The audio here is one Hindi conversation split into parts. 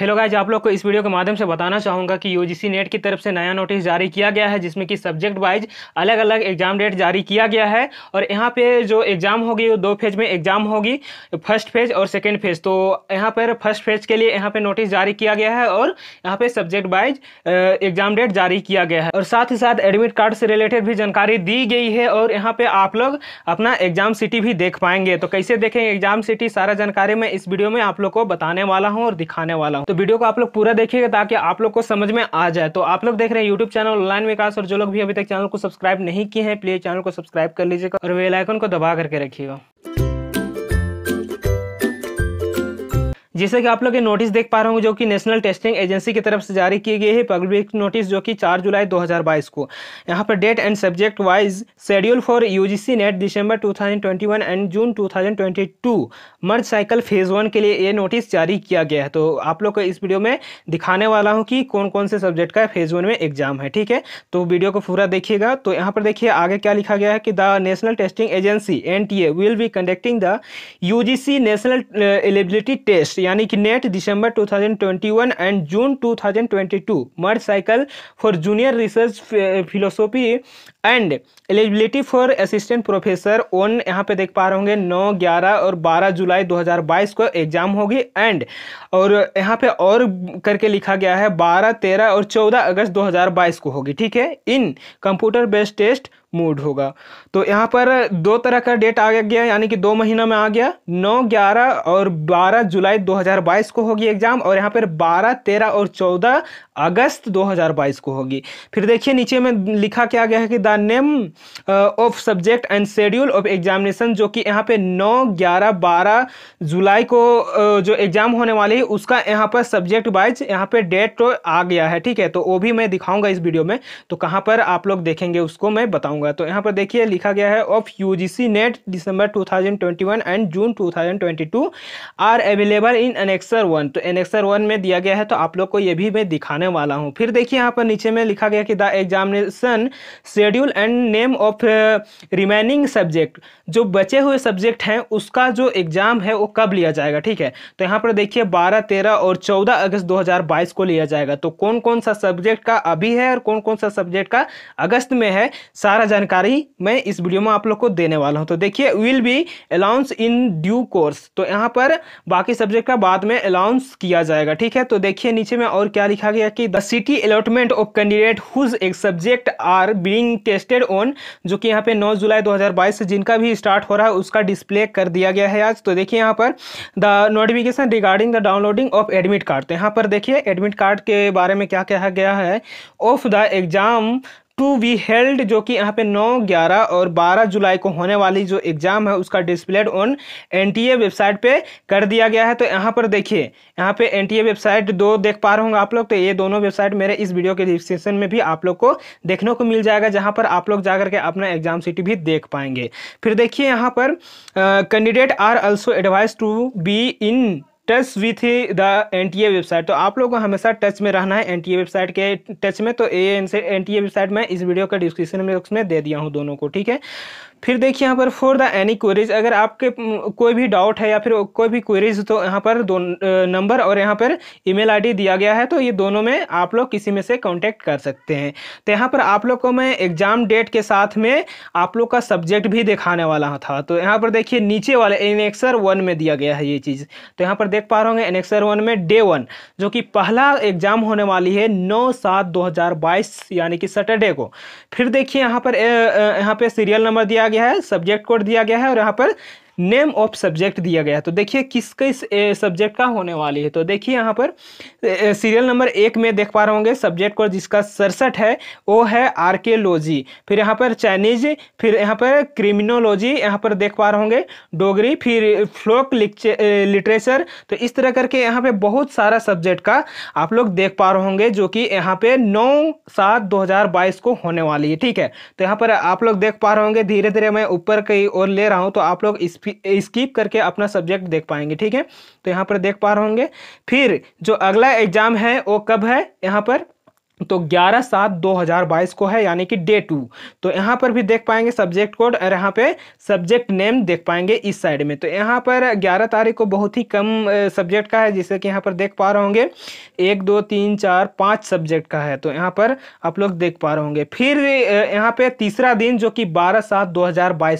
हेलो गाइज आप लोग को इस वीडियो के माध्यम से बताना चाहूँगा कि यूजीसी नेट की तरफ से नया नोटिस जारी किया गया है जिसमें कि सब्जेक्ट वाइज अलग अलग एग्जाम डेट जारी किया गया है और यहाँ पे जो एग्ज़ाम होगी वो दो फेज में एग्ज़ाम होगी फर्स्ट फेज और सेकेंड फेज तो यहाँ पर फर्स्ट फेज के लिए यहाँ पर नोटिस जारी किया गया है और यहाँ पर सब्जेक्ट वाइज एग्ज़ाम डेट जारी किया गया है और साथ ही साथ एडमिट कार्ड से रिलेटेड भी जानकारी दी गई है और यहाँ पर आप लोग अपना एग्ज़ाम सिटी भी देख पाएंगे तो कैसे देखेंगे एग्ज़ाम सिटी सारा जानकारी मैं इस वीडियो में आप लोग को बताने वाला हूँ और दिखाने वाला हूँ हूँ तो वीडियो को आप लोग पूरा देखिएगा ताकि आप लोग को समझ में आ जाए तो आप लोग देख रहे हैं यूट्यूब चैनल ऑनलाइन विकास और जो लोग भी अभी तक चैनल को सब्सक्राइब नहीं किए हैं प्लीज चैनल को सब्सक्राइब कर लीजिएगा और बेलाइकन को दबा करके रखिएगा जैसे कि आप लोग ये नोटिस देख पा रहे हो जो कि नेशनल टेस्टिंग एजेंसी की तरफ से जारी किए गए हैं पब्लिक नोटिस जो कि 4 जुलाई 2022 को यहाँ पर date and subject wise schedule for UGC NET December 2021 and June 2022 merge cycle phase one के लिए ये नोटिस जारी किया गया है तो आप लोग को इस वीडियो में दिखाने वाला हूँ कि कौन कौन से सब्जेक्ट का फेज वन में एग्जाम है ठीक है तो वीडियो को पूरा देखिएगा तो यहाँ पर देखिए आगे क्या लिखा गया है कि the national testing agency N will be conducting the U national eligibility test यानी कि NET December 2021 and June 2022 merge cycle for junior research philosophy and eligibility for assistant professor on यहां पे देख पा रहे होंगे 9, 11 और 12 जुलाई 2022 को एग्जाम होगी एंड और यहां पे और करके लिखा गया है 12, 13 और 14 अगस्त 2022 को होगी ठीक है in computer based test mode होगा तो यहाँ पर दो तरह का डेट आ गया यानी कि दो महीना में आ गया नौ ग्यारह और बारह जुलाई 2022 को होगी एग्जाम और यहाँ पर बारह तेरह और चौदह अगस्त 2022 को होगी फिर देखिए नीचे में लिखा क्या गया है कि the name of subject and schedule of examination जो कि यहाँ पे नौ ग्यारह बारह जुलाई को जो एग्जाम होने वाली है उसका यहाँ पर सब्जेक्ट वाइज यहाँ पर डेट तो आ गया है ठीक है तो वो भी मैं दिखाऊंगा इस वीडियो में तो कहाँ पर आप लोग देखेंगे उसको मैं बताऊँगा करूंगा तो यहाँ पर देखिए लिखा गया है of U G C NET December two thousand twenty one and June two thousand twenty two are available in annexure one तो एनेक्सर वन में दिया गया है तो आप लोग को ये भी मैं दिखाने वाला हूँ फिर देखिए यहाँ पर नीचे में लिखा गया कि the examination schedule and name of remaining subject जो बचे हुए सब्जेक्ट हैं उसका जो एग्ज़ाम है वो कब लिया जाएगा ठीक है तो यहाँ पर देखिए बारह तेरह और चौदह अगस्त दो हज़ार बाईस को लिया जाएगा तो कौन कौन सा सब्जेक्ट का अभी है और कौन कौन सा सब्जेक्ट का अगस्त में है सारा जानकारी मैं इस वीडियो में आप लोग को देने वाला हूँ तो देखिए will be allowance in due course तो यहाँ पर बाकी सब्जेक्ट का बाद में अलाउंस किया जाएगा ठीक है तो देखिए नीचे में और क्या लिखा गया कि the city allotment of candidate whose एक subject are being tested on जो कि यहाँ पे नौ जुलाई 2022 से जिनका भी स्टार्ट हो रहा है उसका डिस्प्ले कर दिया गया है आज तो देखिए यहाँ पर the notification regarding the downloading of admit card तो यहाँ पर देखिए एडमिट कार्ड के बारे में क्या कहा गया है of the exam to be held जो कि यहाँ पे 9, 11 और 12 जुलाई को होने वाली जो एग्ज़ाम है उसका डिस्प्लेड ऑन एनटीए वेबसाइट पे कर दिया गया है तो यहाँ पर देखिए यहाँ पे एनटीए वेबसाइट दो देख पा रहे होंगे आप लोग तो ये दोनों वेबसाइट मेरे इस वीडियो के डिस्क्रिप्शन में भी आप लोग को देखने को मिल जाएगा जहाँ पर आप लोग जा करके अपना एग्जाम सिटी भी देख पाएंगे फिर देखिए यहाँ पर candidate are also advise to be in touch with the N T A website तो आप लोगों को हमेशा टच में रहना है एन टी ए वेबसाइट के टच में तो ए एन से एन टी ए वेबसाइट मैं इस वीडियो का डिस्क्रिप्शन बॉक्स में दे दिया हूँ दोनों को ठीक है फिर देखिए यहाँ पर फॉर द एनी क्वेरीज अगर आपके कोई भी डाउट है या फिर कोई भी क्वेरीज तो यहाँ पर दो नंबर और यहाँ पर ईमेल आईडी दिया गया है तो ये दोनों में आप लोग किसी में से कांटेक्ट कर सकते हैं तो यहाँ पर आप लोग को मैं एग्जाम डेट के साथ में आप लोग का सब्जेक्ट भी दिखाने वाला था तो यहाँ पर देखिए नीचे वाले इन एक्सर वन में दिया गया है ये चीज़ तो यहाँ पर देख पा रहे होंगे एनेक्सर वन में डे वन जो कि पहला एग्जाम होने वाली है नौ सात दो हज़ार बाईस यानी कि सैटरडे को फिर देखिए यहाँ पर यहाँ पे सीरियल नंबर दिया गया है सब्जेक्ट कोड दिया गया है और यहाँ पर नेम ऑफ सब्जेक्ट दिया गया है तो देखिए किस किस सब्जेक्ट का होने वाली है तो देखिए यहाँ पर सीरियल नंबर एक में देख पा रहे होंगे सब्जेक्ट को जिसका सड़सठ है वो है आर्कियोलॉजी फिर यहाँ पर चाइनीज फिर यहाँ पर क्रिमिनोलॉजी यहाँ पर देख पा रहे होंगे डोगरी फिर फ्लोक लिटरेचर तो इस तरह करके यहाँ पर बहुत सारा सब्जेक्ट का आप लोग देख पा रहे होंगे जो कि यहाँ पर नौ सात दो हज़ार बाईस को होने वाली है ठीक है तो यहाँ पर आप लोग देख पा रहे होंगे धीरे धीरे मैं ऊपर कई और ले रहा हूँ तो आप लोग इस स्किप करके अपना सब्जेक्ट देख पाएंगे ठीक है तो यहाँ पर देख पा रहे होंगे फिर जो अगला एग्जाम है वो कब है यहाँ पर तो 11 सात 2022 को है यानी कि डे टू तो यहाँ पर भी देख पाएंगे सब्जेक्ट कोड और यहाँ पे सब्जेक्ट नेम देख पाएंगे इस साइड में तो यहाँ पर 11 तारीख को बहुत ही कम सब्जेक्ट का है जैसे कि यहाँ पर देख पा रहे होंगे एक दो तीन चार पाँच सब्जेक्ट का है तो यहाँ पर आप लोग देख पा रहे होंगे फिर यहाँ पर तीसरा दिन जो कि बारह सात दो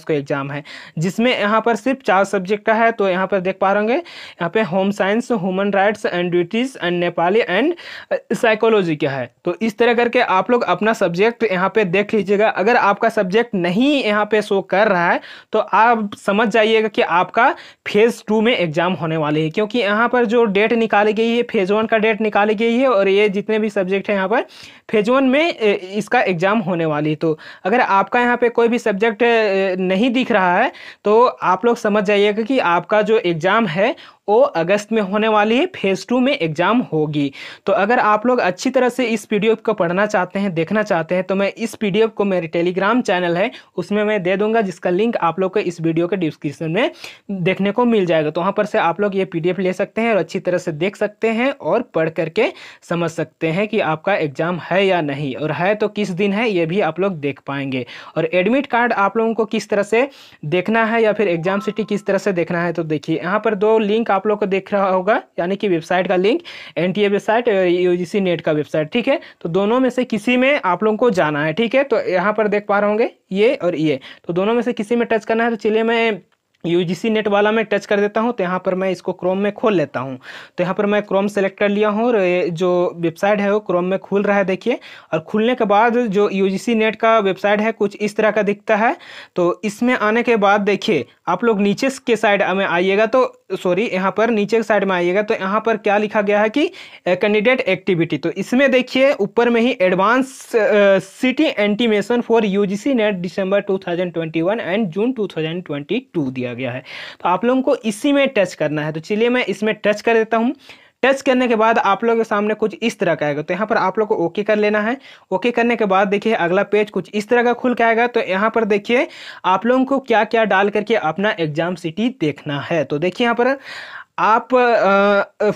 को एग्ज़ाम है जिसमें यहाँ पर सिर्फ चार सब्जेक्ट का है तो यहाँ पर देख पा रहे होंगे यहाँ पर home science human rights and duties and Nepali and psychology का है तो तो इस तरह करके आप लोग अपना सब्जेक्ट यहाँ पे देख लीजिएगा अगर आपका सब्जेक्ट नहीं यहाँ पे शो कर रहा है तो आप समझ जाइएगा कि आपका फेज़ टू में एग्जाम होने वाली है क्योंकि यहाँ पर जो डेट निकाली गई है फेज़ वन का डेट निकाली गई है और ये जितने भी सब्जेक्ट हैं यहाँ पर फेज़ वन में इसका एग्ज़ाम होने वाली है तो अगर आपका यहाँ पर कोई भी सब्जेक्ट नहीं दिख रहा है तो आप लोग समझ जाइएगा कि आपका जो एग्ज़ाम है को अगस्त में होने वाली है फेज़ टू में एग्ज़ाम होगी तो अगर आप लोग अच्छी तरह से इस पी को पढ़ना चाहते हैं देखना चाहते हैं तो मैं इस पी को मेरे टेलीग्राम चैनल है उसमें मैं दे दूंगा जिसका लिंक आप लोग को इस वीडियो के डिस्क्रिप्शन में देखने को मिल जाएगा तो वहाँ पर से आप लोग ये पी ले सकते हैं और अच्छी तरह से देख सकते हैं और पढ़ करके समझ सकते हैं कि आपका एग्ज़ाम है या नहीं और है तो किस दिन है ये भी आप लोग देख पाएंगे और एडमिट कार्ड आप लोगों को किस तरह से देखना है या फिर एग्ज़ाम सिटी किस तरह से देखना है तो देखिए यहाँ पर दो लिंक आप आप लोग को देख रहा होगा यानी कि वेबसाइट का link N website UGC NET का वेबसाइट ठीक है तो दोनों में से किसी में आप लोगों को जाना है ठीक है तो यहाँ पर देख पा रहे होंगे ये और ये तो दोनों में से किसी में टच करना है तो चलिए मैं यू जी सी नेट वाला मैं टच कर देता हूँ तो यहाँ पर मैं इसको क्रोम में खोल लेता हूँ तो यहाँ पर मैं क्रोम सेलेक्ट कर लिया हूँ और जो वेबसाइट है वो क्रोम में खुल रहा है देखिए और खुलने के बाद जो यू जी सी नेट का वेबसाइट है कुछ इस तरह का दिखता है तो इसमें आने के बाद देखिए आप लोग नीचे के साइड में आइएगा तो सॉरी यहाँ पर नीचे के साइड में आइएगा तो यहाँ पर क्या लिखा गया है कि कैंडिडेट एक्टिविटी तो इसमें देखिए ऊपर में ही advance city intimation for UGC NET December 2021 and June 2022 दिया गया है तो आप लोगों को इसी में टच करना है तो चलिए मैं इसमें टच कर देता हूँ टच करने के बाद आप लोगों के सामने कुछ इस तरह का आएगा तो यहाँ पर आप लोग को ओके कर लेना है ओके करने के बाद देखिए अगला पेज कुछ इस तरह का खुल के आएगा तो यहाँ पर देखिए आप लोगों को क्या क्या डाल करके अपना एग्जाम सिटी देखना है तो देखिए यहाँ पर आप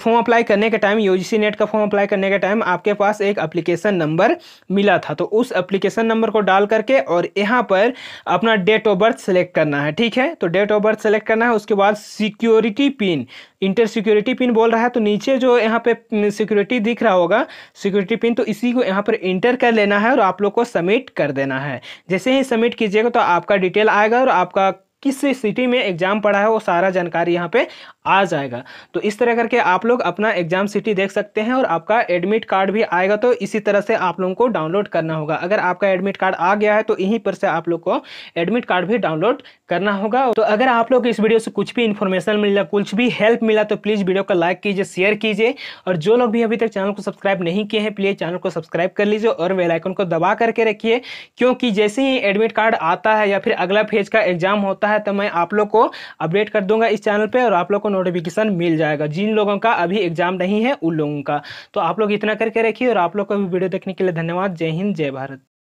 फॉर्म अप्लाई करने के टाइम यू नेट का फॉर्म अप्लाई करने के टाइम आपके पास एक अप्लीकेशन नंबर मिला था तो उस अप्लीकेशन नंबर को डाल करके और यहाँ पर अपना डेट ऑफ बर्थ सेलेक्ट करना है ठीक है तो डेट ऑफ बर्थ सेलेक्ट करना है उसके बाद security pin enter security pin बोल रहा है तो नीचे जो यहाँ पे सिक्योरिटी दिख रहा होगा सिक्योरिटी पिन तो इसी को यहाँ पर इंटर कर लेना है और आप लोग को सबमिट कर देना है जैसे ही सबमिट कीजिएगा तो आपका डिटेल आएगा और आपका किस सिटी में एग्जाम पड़ा है वो सारा जानकारी यहाँ पे आ जाएगा तो इस तरह करके आप लोग अपना एग्जाम सिटी देख सकते हैं और आपका एडमिट कार्ड भी आएगा तो इसी तरह से आप लोगों को डाउनलोड करना होगा अगर आपका एडमिट कार्ड आ गया है तो यहीं पर से आप लोग को एडमिट कार्ड भी डाउनलोड करना होगा तो अगर आप लोग इस वीडियो से कुछ भी इन्फॉर्मेशन मिला कुछ भी हेल्प मिला तो प्लीज़ वीडियो को लाइक कीजिए शेयर कीजिए और जो लोग भी अभी तक चैनल को सब्सक्राइब नहीं किए हैं प्लीज़ चैनल को सब्सक्राइब कर लीजिए और वेलाइकन को दबा करके रखिए क्योंकि जैसे ही एडमिट कार्ड आता है या फिर अगला फेज का एग्जाम होता है तो मैं आप लोग को अपडेट कर दूंगा इस चैनल पर और आप लोग को नोटिफिकेशन मिल जाएगा जिन लोगों का अभी एग्जाम नहीं है उन लोगों का तो आप लोग इतना करके रखिए और आप लोग को भी वीडियो देखने के लिए धन्यवाद जय हिंद जय भारत